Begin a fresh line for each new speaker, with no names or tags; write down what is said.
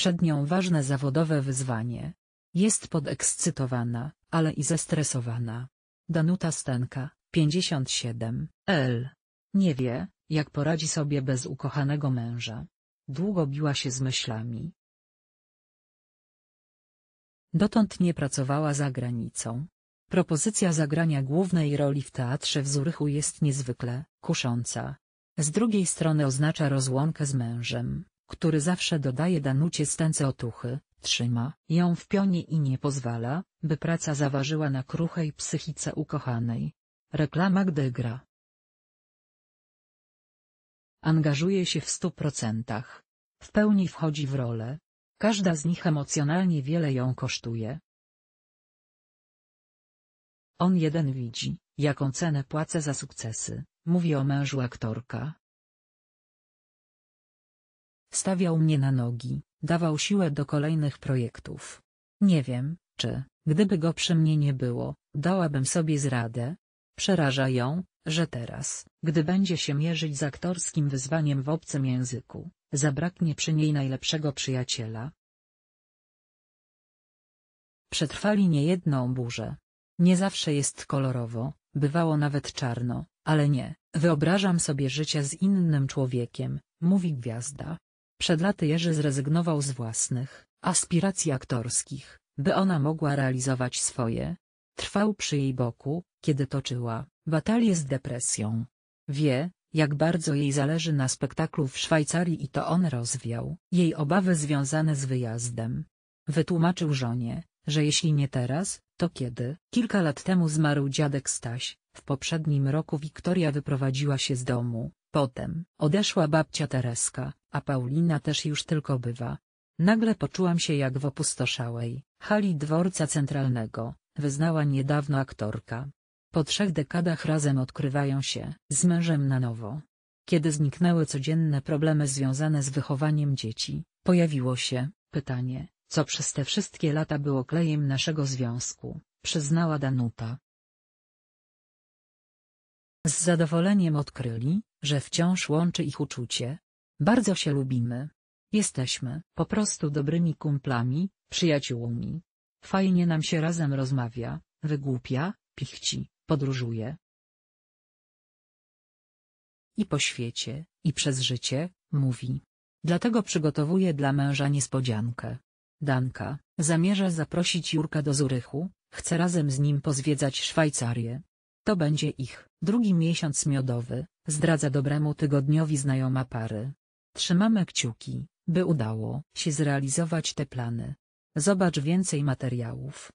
Przed nią ważne zawodowe wyzwanie. Jest podekscytowana, ale i zestresowana. Danuta Stenka, 57, L. Nie wie, jak poradzi sobie bez ukochanego męża. Długo biła się z myślami. Dotąd nie pracowała za granicą. Propozycja zagrania głównej roli w teatrze w Zurychu jest niezwykle kusząca. Z drugiej strony oznacza rozłąkę z mężem, który zawsze dodaje Danucie stęce otuchy, trzyma ją w pionie i nie pozwala, by praca zaważyła na kruchej psychice ukochanej. Reklama gdy gra. Angażuje się w stu procentach. W pełni wchodzi w rolę. Każda z nich emocjonalnie wiele ją kosztuje. On jeden widzi, jaką cenę płacę za sukcesy, mówi o mężu aktorka. Stawiał mnie na nogi, dawał siłę do kolejnych projektów. Nie wiem, czy, gdyby go przy mnie nie było, dałabym sobie z radę. Przeraża ją, że teraz, gdy będzie się mierzyć z aktorskim wyzwaniem w obcym języku, zabraknie przy niej najlepszego przyjaciela. Przetrwali niejedną burzę. Nie zawsze jest kolorowo, bywało nawet czarno, ale nie, wyobrażam sobie życie z innym człowiekiem, mówi gwiazda. Przed laty Jerzy zrezygnował z własnych aspiracji aktorskich, by ona mogła realizować swoje. Trwał przy jej boku, kiedy toczyła batalię z depresją. Wie, jak bardzo jej zależy na spektaklu w Szwajcarii i to on rozwiał jej obawy związane z wyjazdem. Wytłumaczył żonie, że jeśli nie teraz, to kiedy? Kilka lat temu zmarł dziadek Staś, w poprzednim roku Wiktoria wyprowadziła się z domu, Potem odeszła babcia Tereska, a Paulina też już tylko bywa. Nagle poczułam się jak w opustoszałej hali dworca centralnego, wyznała niedawno aktorka. Po trzech dekadach razem odkrywają się z mężem na nowo. Kiedy zniknęły codzienne problemy związane z wychowaniem dzieci, pojawiło się pytanie, co przez te wszystkie lata było klejem naszego związku, przyznała Danuta. Z zadowoleniem odkryli, że wciąż łączy ich uczucie. Bardzo się lubimy. Jesteśmy po prostu dobrymi kumplami, przyjaciółmi. Fajnie nam się razem rozmawia, wygłupia, pichci, podróżuje. I po świecie, i przez życie, mówi. Dlatego przygotowuje dla męża niespodziankę. Danka zamierza zaprosić Jurka do Zurychu, chce razem z nim pozwiedzać Szwajcarię. To będzie ich drugi miesiąc miodowy, zdradza dobremu tygodniowi znajoma pary. Trzymamy kciuki, by udało się zrealizować te plany. Zobacz więcej materiałów.